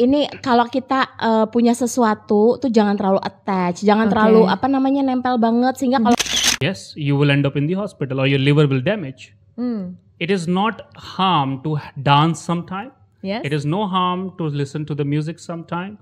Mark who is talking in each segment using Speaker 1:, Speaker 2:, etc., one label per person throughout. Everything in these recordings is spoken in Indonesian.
Speaker 1: ini kalau kita uh, punya sesuatu tuh jangan terlalu attach, jangan okay. terlalu apa namanya nempel banget sehingga kalau
Speaker 2: yes, you will end up in the hospital or your liver will damage. Hmm. It is not harm to dance sometime. Yes. It is no harm to listen to the music sometime.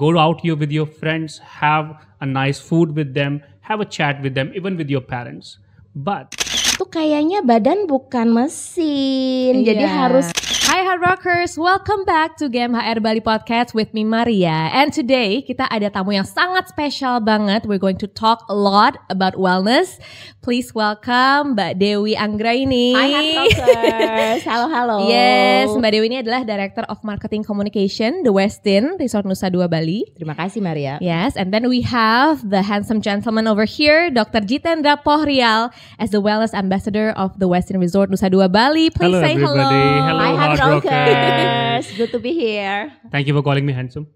Speaker 2: Go out here with your friends, have a nice food with them, have a chat with them, even with your parents. But
Speaker 1: itu kayaknya badan bukan
Speaker 3: mesin, yeah. jadi iya. harus Hi Hard Rockers, welcome back to Game HR Bali Podcast with me Maria. And today kita ada tamu yang sangat spesial banget. We're going to talk a lot about wellness. Please welcome Mbak Dewi Anggraini. Hi Hard Rockers, halo halo. Yes, Mbak Dewi ini adalah Director of Marketing Communication The Westin Resort Nusa Dua Bali. Terima kasih Maria. Yes, and then we have the handsome gentleman over here, Dr. Jitendra Pohrial as the Wellness Ambassador of the Westin Resort Nusa
Speaker 2: Dua Bali. Please hello, say everybody. hello. hello. Hi, rockers.
Speaker 3: Good to be here.
Speaker 2: Thank you for calling me handsome.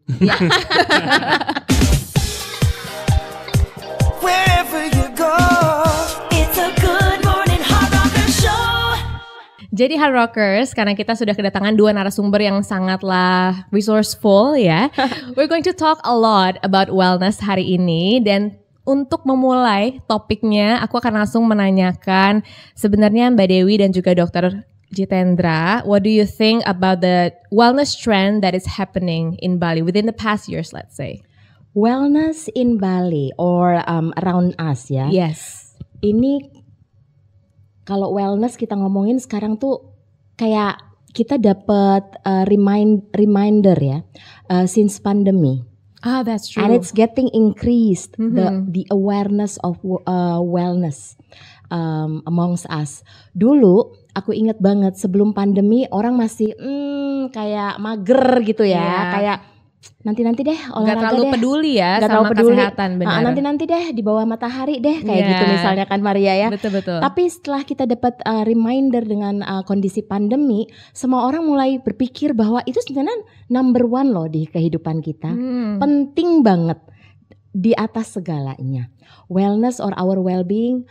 Speaker 2: Wherever you go, it's a good morning Hard Rocker show.
Speaker 3: Jadi Hard Rockers, karena kita sudah kedatangan dua narasumber yang sangatlah resourceful ya. We're going to talk a lot about wellness hari ini dan untuk memulai topiknya, aku akan langsung menanyakan sebenarnya Mbak Dewi dan juga Dokter Jitendra, what do you think about the wellness trend that is happening in Bali within the past years, let's say?
Speaker 1: Wellness in Bali or um, around us ya? Yes.
Speaker 3: Ini kalau wellness kita ngomongin
Speaker 1: sekarang tuh kayak kita dapat uh, eh, remind reminder ya uh, since pandemi.
Speaker 3: Ah, that's true. And it's
Speaker 1: getting increased mm -hmm. the mm-hmm. the awareness of uh, wellness um, amongst us. Dulu aku inget banget sebelum pandemi orang masih hmm kayak mager gitu ya, yeah. kayak nanti-nanti deh olahraga deh. Ya gak terlalu peduli ya gak sama peduli. kesehatan benar. Nah, nanti-nanti deh di bawah matahari deh kayak yeah. gitu misalnya kan Maria ya. Betul betul. Tapi setelah kita dapat uh, reminder dengan uh, kondisi pandemi, semua orang mulai berpikir bahwa itu sebenarnya number one loh di kehidupan kita. Hmm. Penting banget di atas segalanya. Wellness or our well-being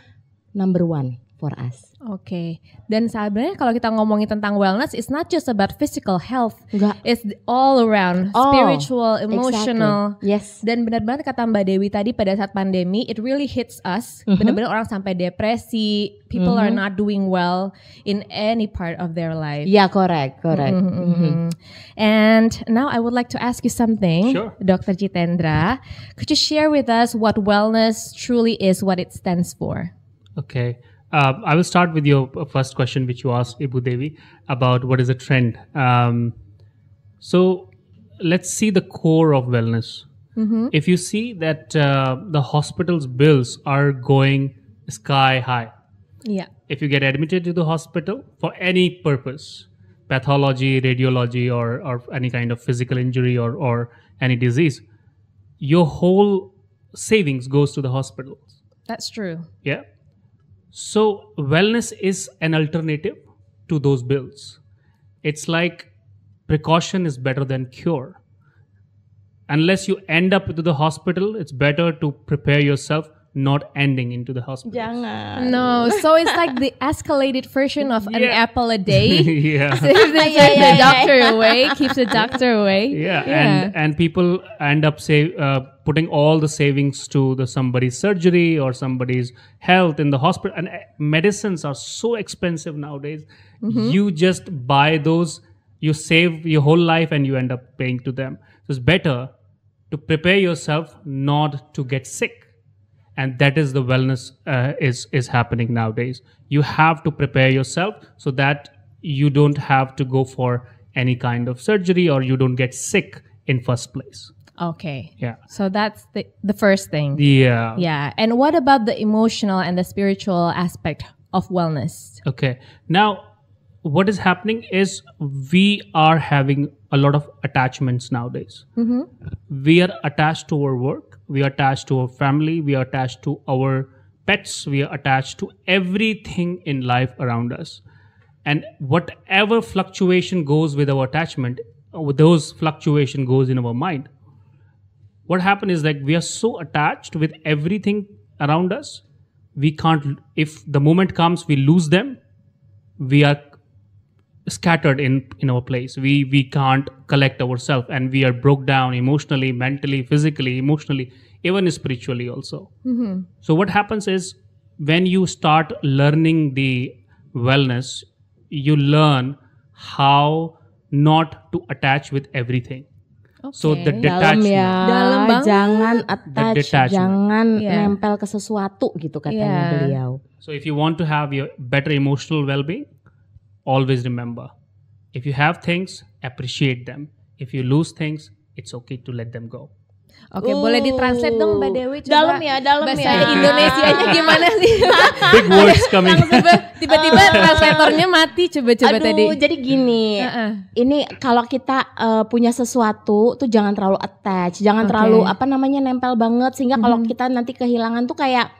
Speaker 1: number one for us.
Speaker 3: Oke. Okay. Dan sebenarnya kalau kita ngomongin tentang wellness, it's not just about physical health. Enggak. It's all around oh, spiritual, emotional. Exactly. Yes. Dan benar-benar kata Mbak Dewi tadi pada saat pandemi, it really hits us. Mm-hmm. Benar-benar orang sampai depresi. People mm-hmm. are not doing well in any part of their life. Yeah, correct, correct. Mm-hmm, mm-hmm. mm-hmm. And now I would like to ask you something, sure. Dr. Jitendra. Could you share with us what wellness truly is, what it stands for?
Speaker 2: Okay. Uh, I will start with your uh, first question, which you asked Ibu Devi about what is a trend. Um, so let's see the core of wellness. Mm-hmm. If you see that uh, the hospital's bills are going sky high, yeah. If you get admitted to the hospital for any purpose, pathology, radiology, or or any kind of physical injury or or any disease, your whole savings goes to the hospitals. That's true. Yeah. So, wellness is an alternative to those bills. It's like precaution is better than cure. Unless you end up to the hospital, it's better to prepare yourself not ending into the hospital.
Speaker 3: Jangan. No, so it's like the escalated version of yeah. an apple a day.
Speaker 2: yeah. yeah, yeah, the doctor
Speaker 3: away, keeps the doctor away.
Speaker 2: Yeah, and and people end up say uh, putting all the savings to the somebody's surgery or somebody's health in the hospital. And uh, medicines are so expensive nowadays. Mm -hmm. You just buy those. You save your whole life, and you end up paying to them. So it's better to prepare yourself not to get sick and that is the wellness uh, is is happening nowadays you have to prepare yourself so that you don't have to go for any kind of surgery or you don't get sick in first place
Speaker 3: okay yeah so that's the the first thing yeah yeah and what about the emotional and the spiritual aspect of wellness
Speaker 2: okay now what is happening is we are having a lot of attachments nowadays mm-hmm. we are attached to our work we are attached to our family, we are attached to our pets, we are attached to everything in life around us. And whatever fluctuation goes with our attachment, uh, those fluctuation goes in our mind. What happened is like we are so attached with everything around us, we can't, if the moment comes, we lose them. We are scattered in in our place we we can't collect ourselves and we are broke down emotionally mentally physically emotionally even spiritually also mm-hmm. so what happens is when you start learning the wellness you learn how not to attach with everything Okay. So the detachment. Dalam ya. Dalam
Speaker 1: Jangan attach, jangan yeah. nempel ke sesuatu gitu katanya yeah. beliau.
Speaker 2: So if you want to have your better emotional well-being, always remember if you have things, appreciate them. If you lose things, it's okay to let them go.
Speaker 3: Oke, okay, boleh ditranslate dong Mbak Dewi coba. Dalam ya, dalam bahasa ya. Bahasa Indonesianya gimana sih? Big words coming. Tiba-tiba translatornya mati
Speaker 1: coba-coba tadi. Aduh, jadi gini. Uh -uh. Ini kalau kita uh, punya sesuatu tuh jangan terlalu attach, jangan okay. terlalu apa namanya nempel banget sehingga mhm. kalau mm -hmm. kita nanti kehilangan tuh kayak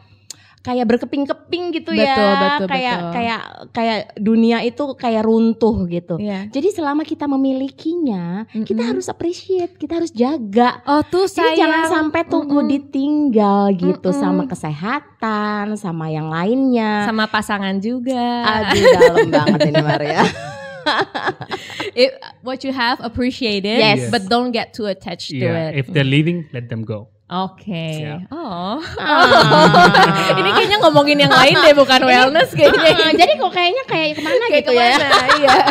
Speaker 1: kayak berkeping-keping gitu ya. betul, ya betul, kayak betul. kayak kayak dunia itu kayak runtuh gitu yeah. jadi selama kita memilikinya mm-hmm. kita harus appreciate kita harus jaga oh tuh saya jangan sampai tuh mm-hmm. ditinggal gitu mm-hmm. sama kesehatan sama yang lainnya sama
Speaker 3: pasangan juga aduh dalam banget ini Maria It, what you have appreciate it yes. but don't get too attached yeah, to it if
Speaker 2: they're leaving let them go
Speaker 3: Oke. Okay. Oh. Ah. ini kayaknya ngomongin yang lain deh bukan wellness kayaknya. Uh, jadi kok kayaknya kayak kemana kayak gitu ya? kemana, ya. iya. Oke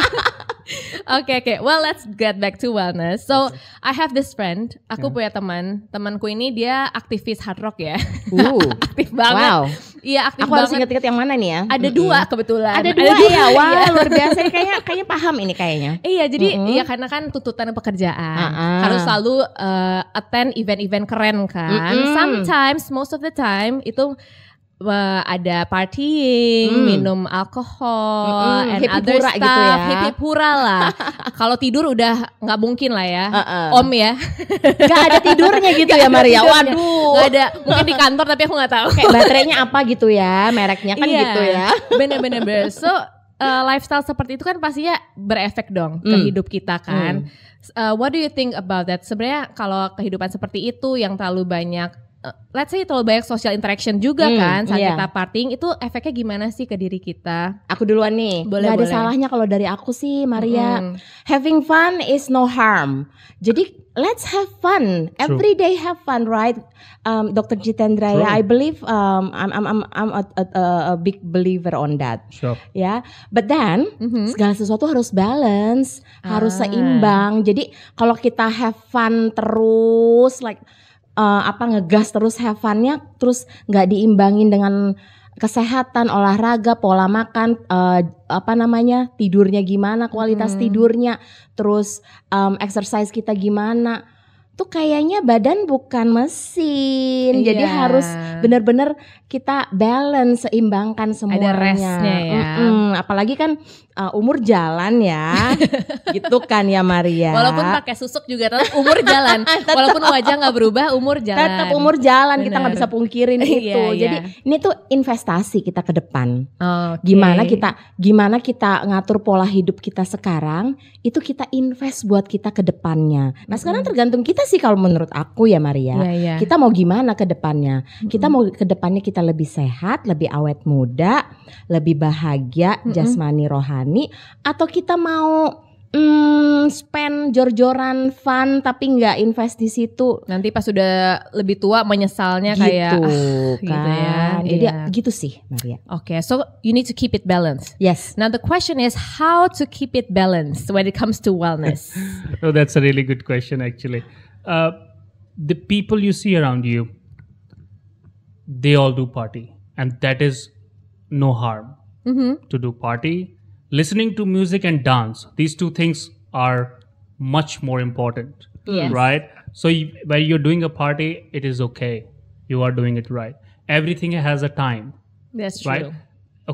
Speaker 3: okay, oke. Okay. Well, let's get back to wellness. So, I have this friend. Aku yeah. punya teman. Temanku ini dia aktivis hard rock ya. Uh, aktif banget. Wow. Iya aktif Aku banget. harus inget-inget yang mana nih ya Ada mm -hmm. dua kebetulan Ada dua, ada dua ya Wah iya. luar biasa
Speaker 1: Kayaknya kayaknya paham ini kayaknya Iya
Speaker 3: jadi mm -hmm. ya karena kan tuntutan pekerjaan uh ah, -huh. Ah. Harus selalu uh, attend event-event keren kan mm -hmm. Sometimes most of the time itu ada partying, hmm. minum alkohol, hmm, and hippie other pura gitu stuff, gitu ya. hippie pura lah. Kalau tidur udah nggak mungkin lah ya, uh -uh. om ya.
Speaker 2: gak ada tidurnya gitu gak ya Maria. Tidurnya. Waduh,
Speaker 3: gak ada. Mungkin di kantor tapi aku nggak tahu. Kayak baterainya
Speaker 1: apa gitu ya, mereknya kan yeah, gitu ya.
Speaker 3: Bener-bener. So uh, lifestyle seperti itu kan pastinya berefek dong mm. ke hmm. hidup kita kan. Mm. Uh, what do you think about that? Sebenarnya kalau kehidupan seperti itu yang terlalu banyak Eh, let's say terlalu banyak social interaction juga hmm, kan saat iya. kita parting itu efeknya gimana sih ke diri kita? Aku duluan nih. Boleh, Gak ada salahnya
Speaker 1: kalau dari aku sih Maria. Hmm. Having fun is no harm. Jadi let's have fun. True. Every day have fun, right? Um, Dr. Jitendra, ya, I believe um, I'm I'm I'm, I'm a, a, a big believer on that. Sure. Ya, yeah? but then mm-hmm. segala sesuatu harus balance, ah. harus seimbang. Jadi kalau kita have fun terus like uh, apa ngegas terus hevannya terus nggak diimbangin dengan kesehatan, olahraga, pola makan, uh, apa namanya tidurnya gimana, kualitas hmm. tidurnya, terus um, exercise kita gimana tuh kayaknya badan bukan mesin. Iya. Jadi harus benar-benar kita balance, seimbangkan semuanya. Ada restnya ya. Mm-mm. Apalagi kan uh, umur jalan ya. gitu kan ya Maria. Walaupun
Speaker 3: pakai susuk juga tetap umur jalan. tetap, Walaupun wajah nggak berubah, umur jalan. Tetap umur jalan, Bener. kita nggak bisa pungkirin iya, itu. yeah, Jadi
Speaker 1: ini tuh investasi kita ke depan. Okay. Gimana kita gimana kita ngatur pola hidup kita sekarang, itu kita invest buat kita ke depannya. Nah, sekarang tergantung kita sih kalau menurut aku ya Maria. Yeah, yeah. Kita mau gimana ke depannya? Mm-hmm. Kita mau ke depannya kita lebih sehat, lebih awet muda, lebih bahagia mm-hmm. jasmani rohani atau kita mau Hmm, spend jor-joran fun tapi
Speaker 3: nggak invest di situ. Nanti pas sudah lebih tua menyesalnya gitu, kayak ah, kan. gitu ya. Iya. Jadi yeah. gitu sih Maria. Oke, okay, so you need to keep it balanced. Yes. Now the question is how to keep it balanced when it comes to wellness.
Speaker 2: oh, that's a really good question actually. uh, the people you see around you, they all do party, and that is no harm mm-hmm. to do party. Listening to music and dance, these two things are much more important, yes. right? So you, when you're doing a party, it is okay. You are doing it right. Everything has a time. That's right? true. Right?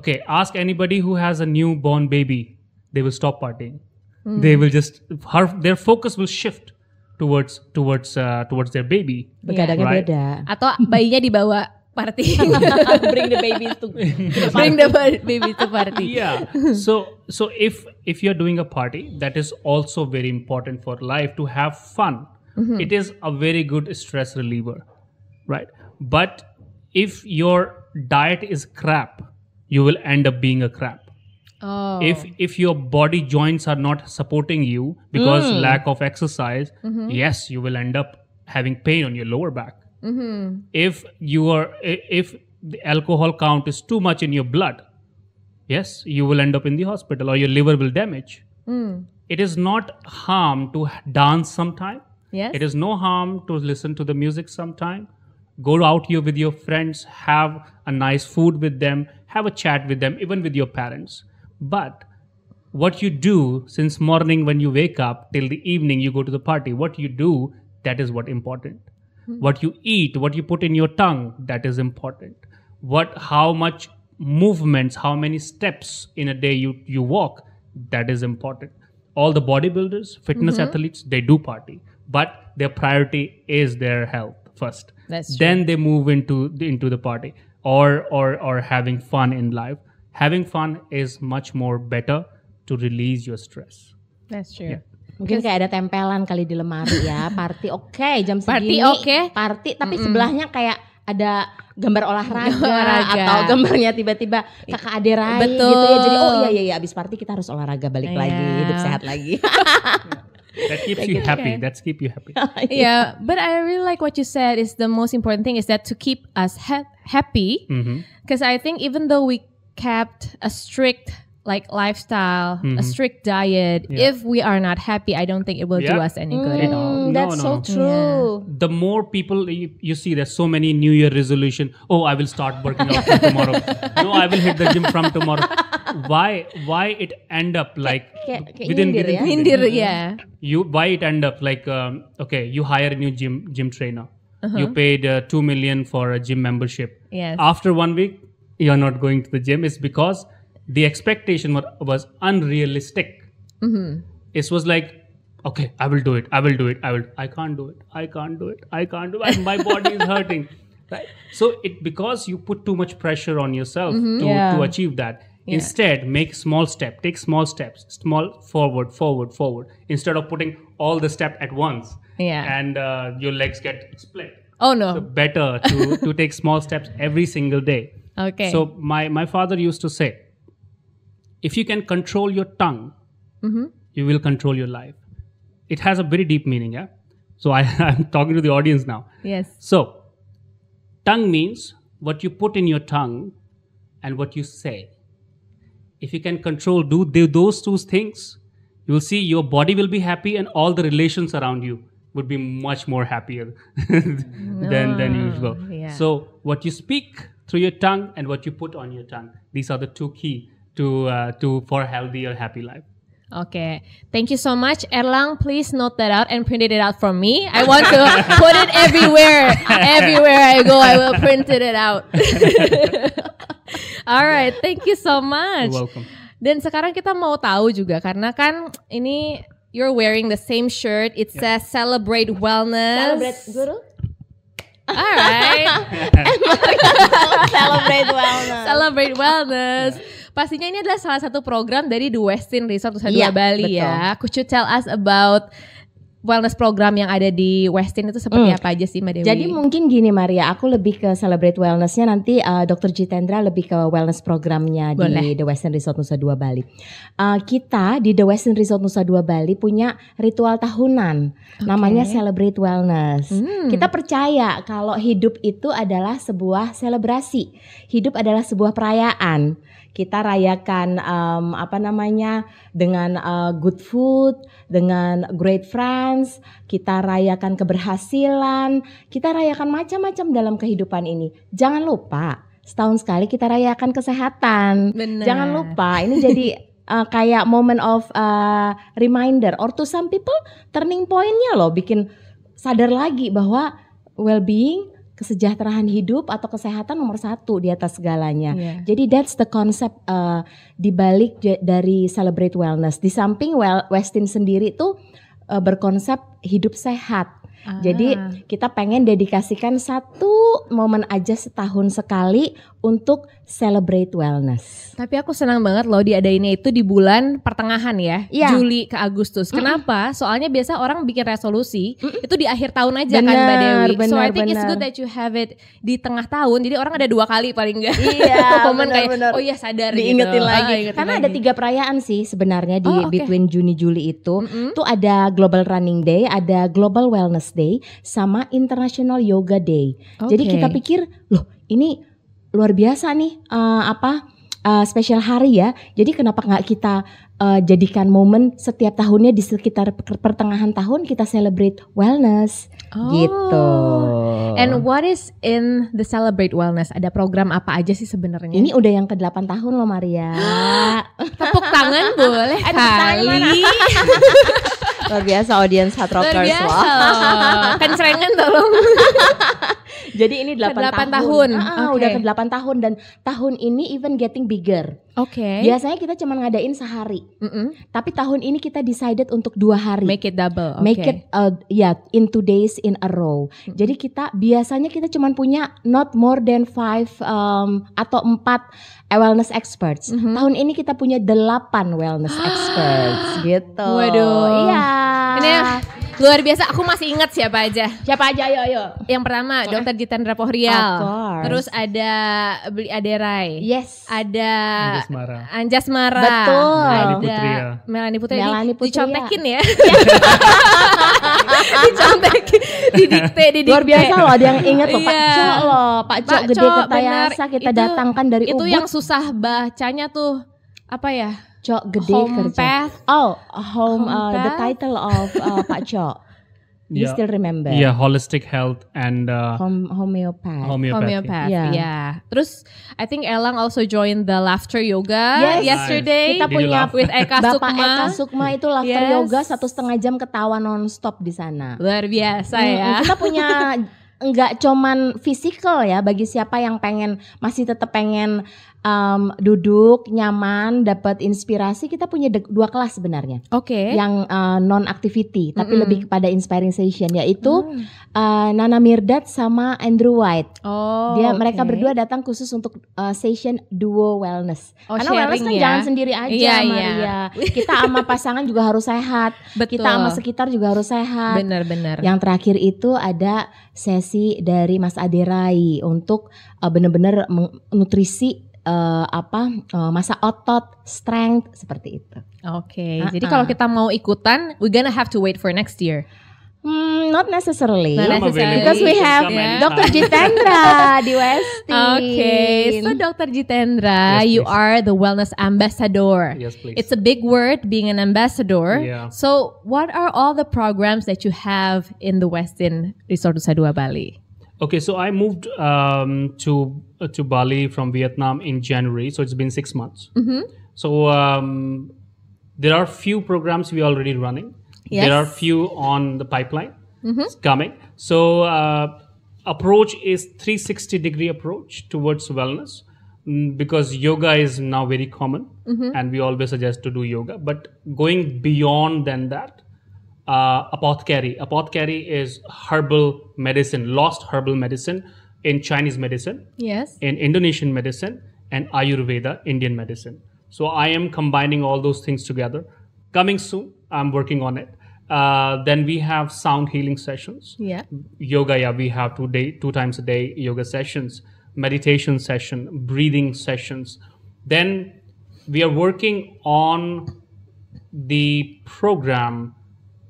Speaker 2: Okay, ask anybody who has a newborn baby, they will stop partying. Mm. They will just her their focus will shift towards towards uh, towards their baby. right?
Speaker 3: Atau bayinya dibawa party. Bring the baby to Bring the baby to party. yeah.
Speaker 2: So so if if you're doing a party, that is also very important for life to have fun. Mm-hmm. It is a very good stress reliever, right? But if your diet is crap, you will end up being a crap.
Speaker 3: Oh. If
Speaker 2: if your body joints are not supporting you because mm. lack of exercise, mm-hmm. yes, you will end up having pain on your lower back. Mm-hmm. If you are if the alcohol count is too much in your blood, yes, you will end up in the hospital or your liver will damage. Mm. It is not harm to dance sometime. Yes. It is no harm to listen to the music sometime. Go out here with your friends, have a nice food with them, have a chat with them, even with your parents but what you do since morning when you wake up till the evening you go to the party, what you do, that is what important. Mm-hmm. What you eat, what you put in your tongue, that is important. What how much movements, how many steps in a day you, you walk, that is important. All the bodybuilders, fitness mm-hmm. athletes, they do party, but their priority is their health first. That's true. Then they move into the, into the party or or or having fun in life. having fun is much more better to release your stress.
Speaker 1: That's true. Yeah. Mungkin kayak ada tempelan kali di lemari ya, party oke okay, jam segini. Party oke. Okay. Party tapi mm -mm. sebelahnya kayak ada gambar olahraga, olahraga. atau gambarnya tiba-tiba kakak ade Rai gitu ya. Jadi oh iya iya iya abis party kita harus
Speaker 2: olahraga balik yeah. lagi, hidup sehat lagi. that keeps you gitu. happy. Okay. That's keep you happy.
Speaker 3: Oh, iya. yeah, but I really like what you said. Is the most important thing is that to keep us ha happy. Because mm-hmm. mm -hmm. I think even though we kept a strict like lifestyle, mm-hmm. a strict diet, yeah. if we are not happy, I don't think it will yeah. do us any good mm, at all. Mm, that's no, no, so no.
Speaker 2: true. Yeah. The more people you, you, see, there's so many New Year resolution. Oh, I will start working out from tomorrow. No, I will hit the gym from tomorrow. why? Why it end up like
Speaker 3: within kayak within, indir, within, indir, within, yeah.
Speaker 2: You why it end up like um, okay, you hire a new gym gym trainer. Uh-huh. You paid uh, two million for a gym membership. Yes. After one week, you're not going to the gym is because the expectation were, was unrealistic. Mm-hmm. It was like, okay, I will do it. I will do it. I will. I can't do it. I can't do it. I can't do it. My body is hurting. Right. So it because you put too much pressure on yourself mm-hmm. to, yeah. to achieve that. Yeah. Instead, make small step. Take small steps. Small forward, forward, forward. Instead of putting all the step at once. Yeah. And uh, your legs get split. Oh no. So better to to take small steps every single day. Okay. So my my father used to say, if you can control your tongue, mm-hmm. you will control your life. It has a very deep meaning, yeah. So I, I'm talking to the audience now. Yes. So tongue means what you put in your tongue and what you say. If you can control do, do those two things, you will see your body will be happy and all the relations around you would be much more happier than, than oh, usual. Yeah. So what you speak through your tongue and what you put on your tongue. These are the two key to uh, to for healthy or happy life.
Speaker 3: Okay, thank you so much, Erlang. Please note that out and print it out for me. I want to put it everywhere,
Speaker 2: everywhere I go. I will print
Speaker 3: it out. All right, thank you so much. You're welcome. Dan sekarang kita mau tahu juga karena kan ini you're wearing the same shirt. It says yeah. celebrate wellness. Celebrate guru. Alright. Celebrate wellness. Celebrate wellness. Pastinya ini adalah salah satu program dari The Westin Resort Nusa Dua yeah, Bali ya. betul. ya. Could you tell us about wellness program yang ada di Westin itu seperti hmm. apa aja sih Mbak Dewi? Jadi
Speaker 1: mungkin gini Maria, aku lebih ke celebrate wellnessnya nanti uh, eh, Dr. Jitendra lebih ke wellness programnya Boleh. di The Westin Resort Nusa Dua Bali. Uh, kita di The Westin Resort Nusa Dua Bali punya ritual tahunan, okay. namanya celebrate wellness. Hmm. Kita percaya kalau hidup itu adalah sebuah selebrasi, hidup adalah sebuah perayaan kita rayakan um, apa namanya dengan uh, good food, dengan great friends, kita rayakan keberhasilan, kita rayakan macam-macam dalam kehidupan ini. Jangan lupa setahun sekali kita rayakan kesehatan. Bener. Jangan lupa ini jadi uh, kayak moment of uh, reminder or to some people turning pointnya loh bikin sadar lagi bahwa well being kesejahteraan hidup atau kesehatan nomor satu di atas segalanya. Yeah. Jadi that's the concept uh, eh, dibalik dari Celebrate Wellness. Di samping well, Westin sendiri tuh uh, berkonsep hidup sehat jadi ah. kita pengen dedikasikan satu momen aja setahun sekali untuk celebrate wellness. Tapi
Speaker 3: aku senang banget loh diadainnya itu di bulan pertengahan ya, ya. Juli ke Agustus. Mm -mm. Kenapa? Soalnya biasa orang bikin resolusi mm hmm itu di akhir tahun aja bener, kan Mbak Dewi. Bener, so I think bener. it's good that you have it di tengah tahun. Jadi orang ada dua kali paling enggak. Iya, momen kayak bener. oh iya sadar gitu. diingetin gitu. lagi. Ah, ingetin Karena
Speaker 1: lagi. ada tiga perayaan sih sebenarnya di oh, okay. between Juni Juli itu. Mm -hmm. Tuh ada Global Running Day, ada Global Wellness Day sama International Yoga Day. Okay. Jadi kita pikir, loh ini luar biasa nih uh, apa uh, eh, spesial hari ya. Jadi kenapa nggak kita uh, jadikan momen setiap tahunnya di sekitar pertengahan tahun kita celebrate wellness gitu. oh. gitu. And
Speaker 3: what is in the celebrate wellness? Ada program apa aja sih sebenarnya? Ini udah yang ke-8 tahun loh Maria. Tepuk tangan boleh kali.
Speaker 1: Luar biasa audiens Hard Rockers Luar biasa Kencerengan tolong Jadi ini 8, 8 tahun. tahun. Ah, okay. udah ke 8 tahun dan tahun ini even getting bigger.
Speaker 3: Oke. Okay. Biasanya
Speaker 1: kita cuma ngadain sehari. Mm -mm. Tapi tahun ini kita decided untuk dua hari. Make it double. Okay. Make it uh, yeah, in two days in a row. Mm -hmm. Jadi kita biasanya kita cuma punya not more than five um, atau empat wellness experts. Mm -hmm. Tahun ini kita punya delapan wellness experts gitu. Waduh. Iya.
Speaker 3: Ini Luar biasa, aku masih inget siapa aja. Siapa aja, ayo, ayo. Yang pertama, okay. Dokter Jitendra Pohrial. Terus ada Beli Aderai. Yes. Ada Anjas Mara. Anjas Mara. Betul. Melani Putri ya. Melani Putri. Melani Putri ya. Dicontekin ya. dicontekin, didikte, didikte. Luar biasa loh, ada yang inget loh, Pak iya. Cok loh. Pak Cok gede ketayasa kita itu, datangkan dari Ubud. Itu yang susah bacanya tuh, apa ya? Cok gede home kerja. Path. Oh, home, home uh, path. the title of uh, Pak Cok.
Speaker 1: You yeah. still
Speaker 2: remember? Yeah, holistic health and uh, Home, homeopath. Homeopath. homeopath
Speaker 1: yeah. yeah.
Speaker 3: Terus I think Elang also joined the laughter yoga yes. yesterday. Kita
Speaker 2: punya punya with
Speaker 3: Eka Bapak Sukma. Bapak Eka Sukma itu laughter yes. yoga satu setengah jam ketawa nonstop di sana. Luar biasa hmm, ya. Kita punya
Speaker 1: enggak cuman fisikal ya bagi siapa yang pengen masih tetap pengen um, duduk nyaman, dapat inspirasi. Kita punya dua kelas sebenarnya. Oke. Okay. Yang uh, eh, non activity, tapi mm -hmm. lebih kepada inspiring session, yaitu mm. uh, Nana Mirdad sama Andrew White. Oh. Dia okay. mereka berdua datang khusus untuk uh, session duo wellness. Oh, Karena wellness kan ya? jangan sendiri aja, yeah, iya. Maria. Yeah. Kita sama pasangan juga harus sehat. Betul. Kita sama sekitar juga harus sehat. Benar-benar. Yang terakhir itu ada sesi dari Mas Aderai untuk benar-benar nutrisi uh, apa uh, masa otot, strength seperti itu. Oke, okay,
Speaker 3: uh -uh. jadi ah. kalau kita mau ikutan, we gonna have to wait for next year. Hmm, not
Speaker 1: necessarily. Not necessarily. Because we have yeah. Dr. Jitendra di
Speaker 3: Westin. Okay, so Dr. Jitendra, yes, you are the wellness ambassador. Yes, please. It's a big word being an ambassador. Yeah. So, what are all the programs that you have in the Westin Resort Nusa Dua Bali?
Speaker 2: Okay, so I moved um, to uh, to Bali from Vietnam in January, so it's been six months. Mm-hmm. So um, there are few programs we are already running. Yes. There are few on the pipeline mm-hmm. it's coming. So uh, approach is 360 degree approach towards wellness mm, because yoga is now very common mm-hmm. and we always suggest to do yoga but going beyond than that uh, apothecary. Apothecary is herbal medicine, lost herbal medicine in Chinese medicine, yes, in Indonesian medicine, and Ayurveda, Indian medicine. So I am combining all those things together. Coming soon, I'm working on it. Uh, then we have sound healing sessions. Yeah. Yoga, yeah, we have two day, two times a day yoga sessions, meditation session, breathing sessions. Then we are working on the program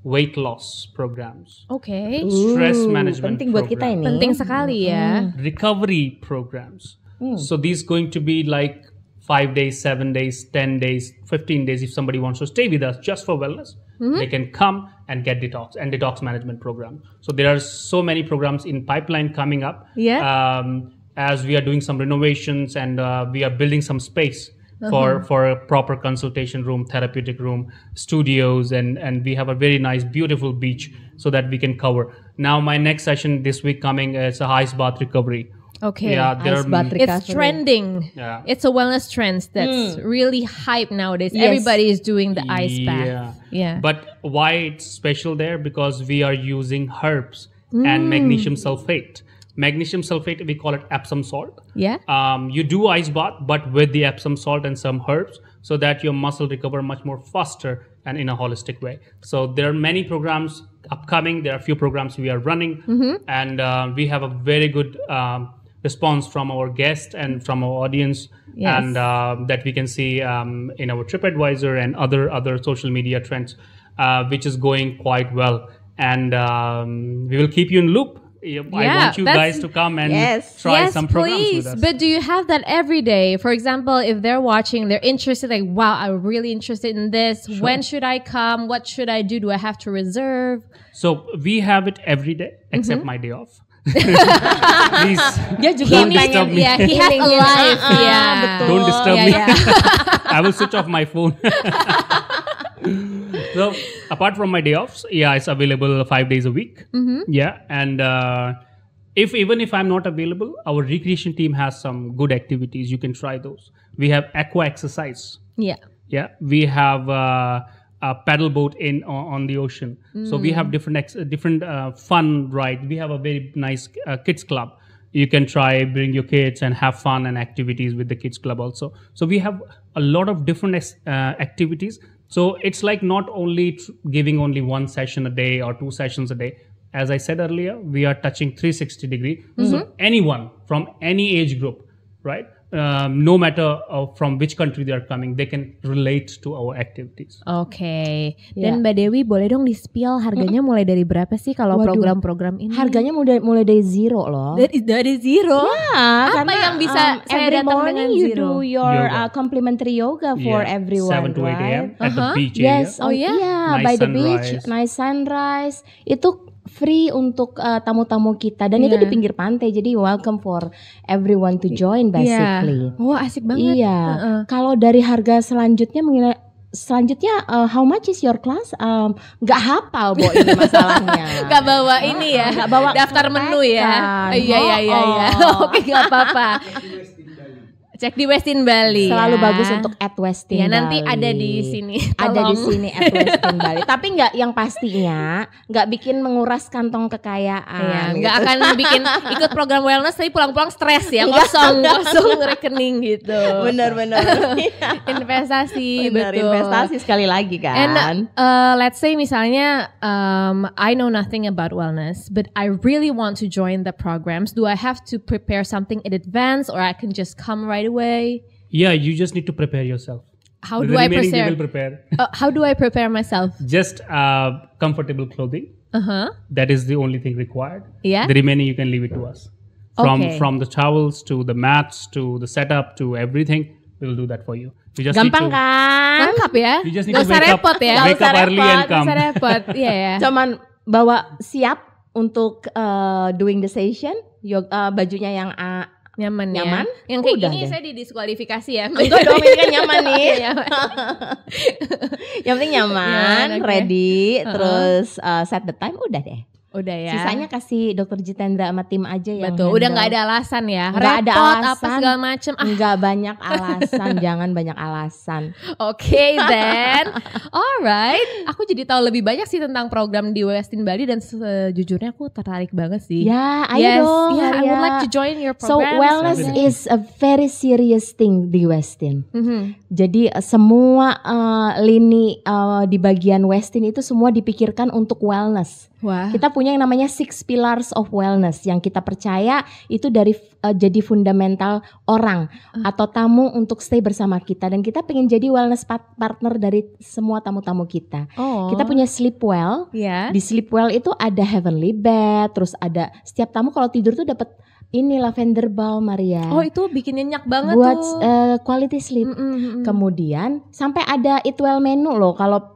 Speaker 2: weight loss programs. Okay. Stress Ooh, management. Penting ya. Hmm. Recovery programs. Hmm. So these going to be like five days, seven days, ten days, fifteen days. If somebody wants to stay with us just for wellness, mm-hmm. they can come and get detox and detox management program. So there are so many programs in pipeline coming up. Yeah. Um, as we are doing some renovations and uh, we are building some space uh-huh. for for a proper consultation room, therapeutic room, studios, and and we have a very nice, beautiful beach so that we can cover. Now, my next session this week coming is a ice bath recovery. Okay. Yeah, it's trending. Yeah.
Speaker 3: It's a wellness trend that's mm. really hype nowadays. Yes. Everybody is doing the ice bath. Yeah. yeah.
Speaker 2: But why it's special there? Because we are using herbs mm. and magnesium sulfate magnesium sulfate we call it epsom salt yeah um, you do ice bath but with the epsom salt and some herbs so that your muscle recover much more faster and in a holistic way so there are many programs upcoming there are a few programs we are running mm-hmm. and uh, we have a very good um, response from our guests and from our audience yes. and uh, that we can see um, in our tripadvisor and other other social media trends uh, which is going quite well and um, we will keep you in loop yeah, I want you guys to come and yes. try yes, some programs please. with us. But
Speaker 3: do you have that every day? For example, if they're watching, they're interested, like, wow, I'm really interested in this. Sure. When should I come? What should I do? Do I have to reserve?
Speaker 2: So we have it every day, mm-hmm. except mm-hmm. my day off. Please yeah, don't disturb me. Yeah, he has a life. Uh, yeah. Don't disturb yeah, me. Yeah. I will switch off my phone so apart from my day offs, yeah, it's available five days a week. Mm-hmm. Yeah, and uh, if even if I'm not available, our recreation team has some good activities. You can try those. We have aqua exercise. Yeah. Yeah, we have. Uh, paddle boat in on, the ocean. Mm. So we have mm. different ex- different uh, fun ride. We have a very nice uh, kids club. You can try bring your kids and have fun and activities with the kids club also. So we have a lot of different uh, activities so it's like not only giving only one session a day or two sessions a day. As I said earlier, we are touching 360 degree. Mm-hmm. So anyone from any age group, right? um, no matter uh, from which country they are coming, they can relate to our activities.
Speaker 3: Oke. Okay. Iya. Yeah. Dan Mbak Dewi boleh dong di-spill harganya mulai dari berapa sih kalau program-program ini? Harganya mulai mulai dari zero loh. Dari, dari zero? Yeah, Apa yang bisa um,
Speaker 1: saya every datang morning dengan you zero? do your yoga. Uh, complimentary yoga for yeah, everyone, 7 to 8 right? a.m. at uh -huh. the beach area. Yes, oh yeah. yeah by sunrise. the beach, nice sunrise. Itu free untuk uh, tamu-tamu kita dan yeah. itu di iya. pinggir pantai jadi welcome for everyone to join iya. basically. Yeah.
Speaker 3: Oh, Wah, asik banget. Iya. Uh
Speaker 1: -uh. Kalau dari harga selanjutnya mengenai selanjutnya uh, how much is your class um, gak hafal bo ini masalahnya
Speaker 3: gak bawa ini ya gak bawa daftar menu ya kan? iya iya iya iya oh. oke gak apa-apa Cek di Westin Bali. Selalu ya. bagus untuk at Westin. Ya Bali. nanti ada di sini. Tolong. Ada di sini at
Speaker 1: Westin Bali. Tapi nggak yang pastinya nggak bikin menguras kantong kekayaan. Ya, gitu. nggak gitu. akan bikin
Speaker 3: ikut program wellness
Speaker 1: tapi pulang-pulang stres
Speaker 3: ya kosong enggak. kosong rekening gitu. Benar-benar. investasi. Benar betul. investasi sekali lagi kan. And uh, let's say misalnya um, I know nothing about wellness but I really want to join the programs. Do I have to prepare something in advance or I can just come right right away?
Speaker 2: Yeah, you just need to prepare yourself. How do I prepare? You will prepare.
Speaker 3: Uh, how do I prepare myself?
Speaker 2: Just uh, comfortable clothing. Uh huh. That is the only thing required. Yeah. The remaining you can leave it to us.
Speaker 3: From okay. from
Speaker 2: the towels to the mats to the setup to everything, we'll do that for you. You just Gampang to,
Speaker 3: kan? Lengkap ya. You just need Gak
Speaker 2: usah repot ya. Wake up early repot, and come.
Speaker 1: repot. Iya yeah, Cuman bawa siap untuk uh, doing the session, yoga, uh, bajunya yang uh, nyaman nyaman ya. yang kayak Udah gini deh. saya
Speaker 3: didiskualifikasi ya enggak dong ini kan nyaman nih iya. Iya.
Speaker 1: yang penting nyaman, nyaman okay. ready uh -huh. terus uh, set the time udah deh
Speaker 3: Udah ya. Sisanya
Speaker 1: kasih dokter Jitendra sama tim aja ya. Betul. Udah nggak ada
Speaker 3: alasan ya. Gak Repot ada alasan, apa segala
Speaker 1: macem. Ah. banyak alasan. jangan banyak alasan.
Speaker 3: Oke okay, then. Alright. Aku jadi tahu lebih banyak sih tentang program di Westin Bali dan sejujurnya aku tertarik banget sih. Ya, ayo yes. dong.
Speaker 1: Yeah, I would like to join your program. So wellness yeah. is a very serious thing di Westin. Mm -hmm. Jadi eh, semua uh, lini uh, di bagian Westin itu semua dipikirkan untuk wellness. Wah. Kita punya punya yang namanya six pillars of wellness yang kita percaya itu dari uh, jadi fundamental orang uh. atau tamu untuk stay bersama kita dan kita pengen jadi wellness partner dari semua tamu-tamu kita.
Speaker 3: Oh. Kita punya
Speaker 1: sleep well. Yeah. Di sleep well itu ada heavenly bed, terus ada setiap tamu kalau tidur tuh dapat ini lavender balm Maria. Oh
Speaker 3: itu bikin nyenyak banget Buat, tuh. Buat uh,
Speaker 1: eh, quality sleep. Mm -hmm. Kemudian sampai ada eat well menu loh kalau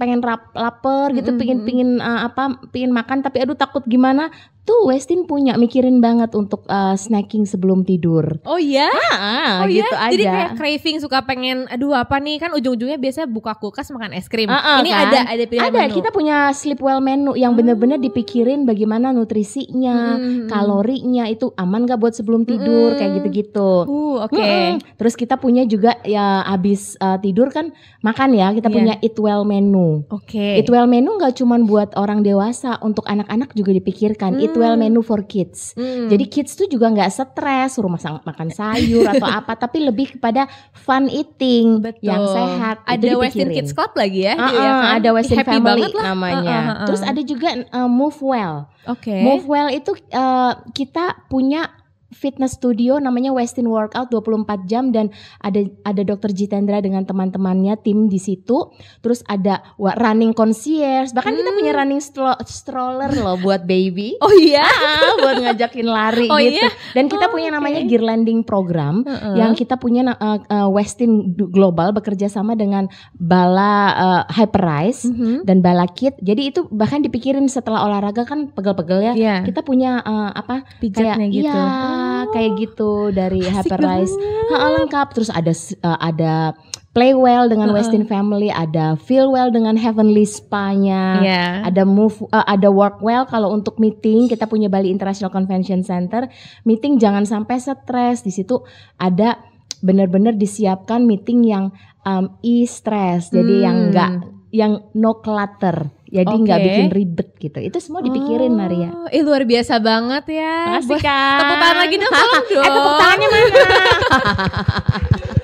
Speaker 1: pengen rap, lapar gitu, mm -hmm. pingin pingin uh, apa, pingin makan tapi aduh takut gimana, tuh Westin punya mikirin banget untuk uh, snacking sebelum tidur.
Speaker 3: Oh iya? Ah, oh iya? gitu iya? aja. Jadi kayak craving suka pengen aduh apa nih kan ujung-ujungnya biasanya buka kulkas makan es krim. Uh, uh, Ini kan? ada ada pilihan Ada, menu. kita
Speaker 1: punya sleep well menu yang bener-bener hmm. dipikirin bagaimana nutrisinya, hmm. hmm, hmm. kalorinya itu aman gak buat sebelum tidur hmm. kayak gitu-gitu. Uh, oke. Okay. Hmm. Terus kita punya juga ya abis uh, tidur kan makan ya, kita yeah. punya eat well menu. Oke. Okay. Eat well menu gak cuma buat orang dewasa, untuk anak-anak juga dipikirkan. Hmm eat hmm. menu for kids. Hmm. Jadi kids tuh juga nggak stres rumah makan sayur atau apa, tapi lebih kepada fun eating Betul. yang sehat. Ada Western Kids Club lagi ya? Uh -uh, ya kan? Ada Western Happy Family namanya. Uh -uh, uh -uh. Terus ada juga uh, Move Well. Oke. Okay. Move Well itu uh, kita punya fitness studio namanya Westin Workout 24 jam dan ada ada Dokter Jitendra dengan teman-temannya tim di situ. Terus ada running concierge. Bahkan hmm. kita punya hmm. running stro stroller loh buat baby. Oh iya, ah, ah, buat ngajakin lari oh, gitu. Iya? Dan kita oh, punya okay. namanya Gear Landing program uh -uh. yang kita punya uh, uh, Westin Global bekerja sama dengan Bala uh, eh, Hyperrise uh mm-hmm. -huh. dan Bala Kid. Jadi itu bahkan dipikirin setelah olahraga kan pegel-pegel ya. Yeah. Kita punya uh, apa pijatnya gitu. Iya, oh, kayak gitu dari Happy Rice. Ha, lengkap terus ada uh, ada Play well dengan uh. Westin Family, ada feel well dengan Heavenly spa yeah. ada Move, uh, ada Work well kalau untuk meeting kita punya Bali International Convention Center. Meeting jangan sampai stres di situ ada benar-benar disiapkan meeting yang um, e-stress, jadi hmm. yang enggak
Speaker 3: yang no clutter jadi nggak okay. bikin ribet
Speaker 1: gitu. Itu semua dipikirin oh, Maria.
Speaker 3: Eh luar biasa banget ya. Makasih Kak. Tepuk tangan lagi dong, dong. eh tepuk tangannya mana?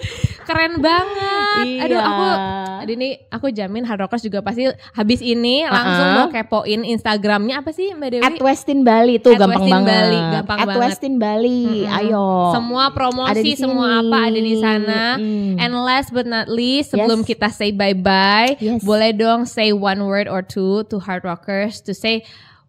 Speaker 3: keren banget. Iya. Aduh aku ini aku jamin Hard Rockers juga pasti habis ini langsung uh-uh. mau kepoin Instagramnya apa sih Mbak Dewi? At Westin
Speaker 1: Bali tuh at gampang Westin banget. Bali, gampang at banget. Westin Bali, mm-hmm. ayo. Semua
Speaker 3: promosi, semua apa ada di sana. mm And last but not least, sebelum yes. kita say bye bye, yes. boleh dong say one word or two to Hard Rockers to say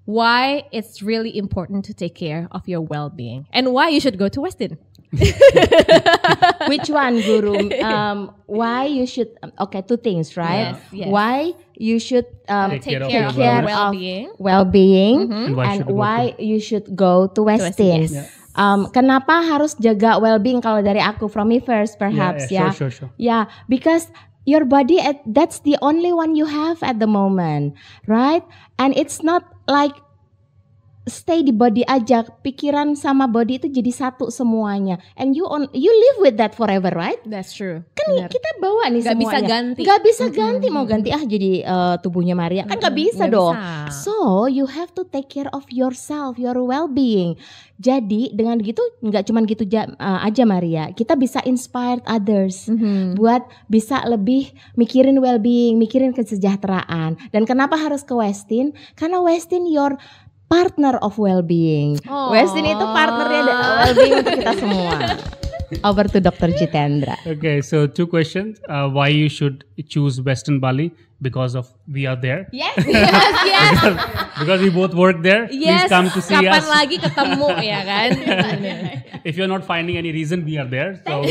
Speaker 3: why it's really important to take care of your well-being and why you should go to Westin.
Speaker 1: Which one, Guru? Um, um
Speaker 3: why you should? Um, okay, two things, right?
Speaker 1: Yes, yes. Why you should um, take, take, care, of, care well-being, well-being, mm -hmm. and why, why you should go to Westin. West yes. Um, kenapa harus jaga well-being kalau dari aku from me first perhaps yeah, yeah, ya? Sure, sure, sure. Yeah, because your body at, that's the only one you have at the moment, right? And it's not like stay di body aja pikiran sama body itu jadi satu semuanya and you on you live with that forever right
Speaker 3: that's true kan Benar. kita bawa nih gak semuanya bisa ganti nggak
Speaker 1: bisa ganti mau ganti ah jadi uh, tubuhnya Maria kan mm bisa gak dong bisa. so you have to take care of yourself your well being jadi dengan gitu nggak cuman gitu eh, aja Maria kita bisa inspire others mm -hmm. buat bisa lebih mikirin well being mikirin kesejahteraan dan kenapa harus ke Westin karena Westin your partner
Speaker 2: of well-being.
Speaker 3: Oh. Westin itu partnernya well-being untuk kita semua.
Speaker 1: Over to Dr. Jitendra.
Speaker 2: Okay, so two questions. Uh, why you should choose Western Bali? Because of we are there. Yes, yes, yes. because, because, we both work there. Yes. Please come to see Kapan us. lagi ketemu ya kan? if you're not finding any reason, we are there. So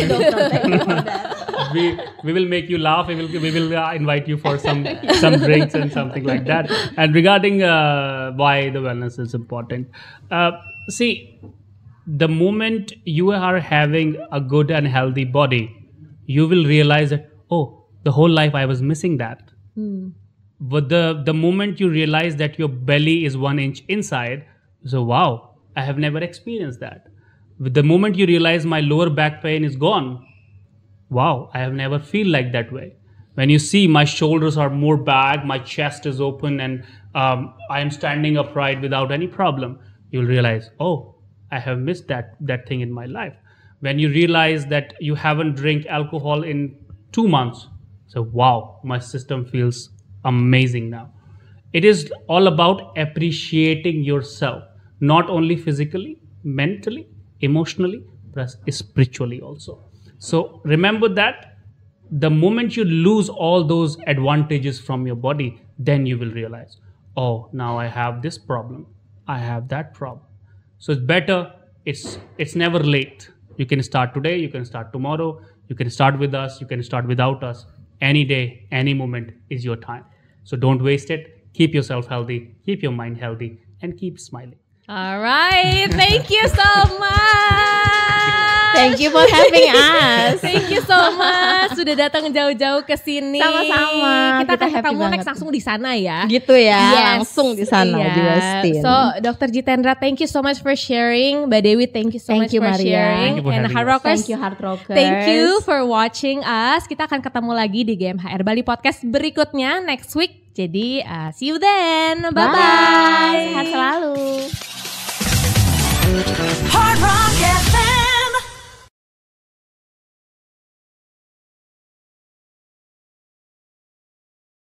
Speaker 2: we, we, will make you laugh. We will we will uh, invite you for some some drinks and something like that. And regarding uh, why the wellness is important, uh, see the moment you are having a good and healthy body, you will realize that, oh, the whole life I was missing that. Mm. But the, the moment you realize that your belly is one inch inside, so wow, I have never experienced that. But the moment you realize my lower back pain is gone, wow, I have never feel like that way. When you see my shoulders are more back, my chest is open, and um, I am standing upright without any problem, you'll realize, oh, I have missed that that thing in my life. When you realize that you haven't drink alcohol in two months, so wow, my system feels amazing now. It is all about appreciating yourself, not only physically, mentally, emotionally, but spiritually also. So remember that the moment you lose all those advantages from your body, then you will realize, oh, now I have this problem, I have that problem so it's better. It's it's never late. You can start today. You can start tomorrow. You can start with us. You can start without us. Any day, any moment is your time. So don't waste it. Keep yourself healthy. Keep your mind healthy, and keep smiling.
Speaker 3: All right. Thank you so much. Thank you for having us. Thank you so much sudah datang jauh-jauh ke sini. Sama-sama. Kita, kita akan ketemu next langsung di sana ya. Gitu ya, yes. langsung di sana yeah. di Westin. So, Dr. Jitendra, thank you so much for sharing. Mbak Dewi, thank you so thank much you, for Maria. sharing. Thank you And Hard Rockers, thank you Hard Rockers. Thank you for watching us. Kita akan ketemu lagi di GMHR Bali Podcast berikutnya next week. Jadi, uh, see you then. Bye-bye. Sehat selalu. Hard Rock FM.